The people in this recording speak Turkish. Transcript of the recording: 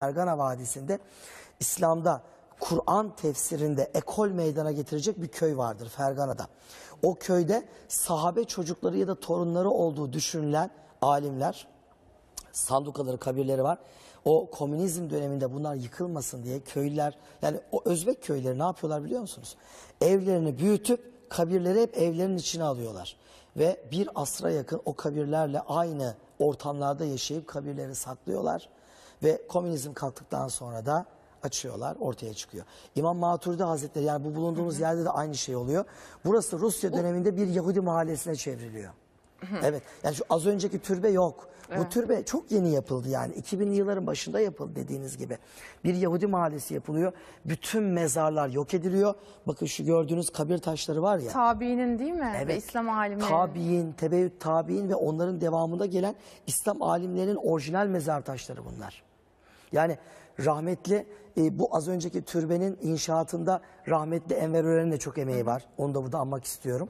Fergana Vadisi'nde İslam'da Kur'an tefsirinde ekol meydana getirecek bir köy vardır Fergana'da. O köyde sahabe çocukları ya da torunları olduğu düşünülen alimler, sandukaları, kabirleri var. O komünizm döneminde bunlar yıkılmasın diye köyler, yani o Özbek köyleri ne yapıyorlar biliyor musunuz? Evlerini büyütüp kabirleri hep evlerin içine alıyorlar. Ve bir asra yakın o kabirlerle aynı ortamlarda yaşayıp kabirleri saklıyorlar. Ve komünizm kalktıktan sonra da açıyorlar, ortaya çıkıyor. İmam Maturidi Hazretleri yani bu bulunduğumuz hı hı. yerde de aynı şey oluyor. Burası Rusya döneminde bir Yahudi mahallesine çevriliyor. Hı Evet. Yani şu az önceki türbe yok. Evet. Bu türbe çok yeni yapıldı yani. 2000'li yılların başında yapıldı dediğiniz gibi. Bir Yahudi mahallesi yapılıyor. Bütün mezarlar yok ediliyor. Bakın şu gördüğünüz kabir taşları var ya. Tabiinin değil mi? Evet. Ve İslam alimleri. Tabiin, tebeyyüt tabiin ve onların devamında gelen İslam alimlerinin orijinal mezar taşları bunlar. Yani rahmetli e, bu az önceki türbenin inşaatında rahmetli Enver Ören'in de çok emeği var. Onu da burada anmak istiyorum.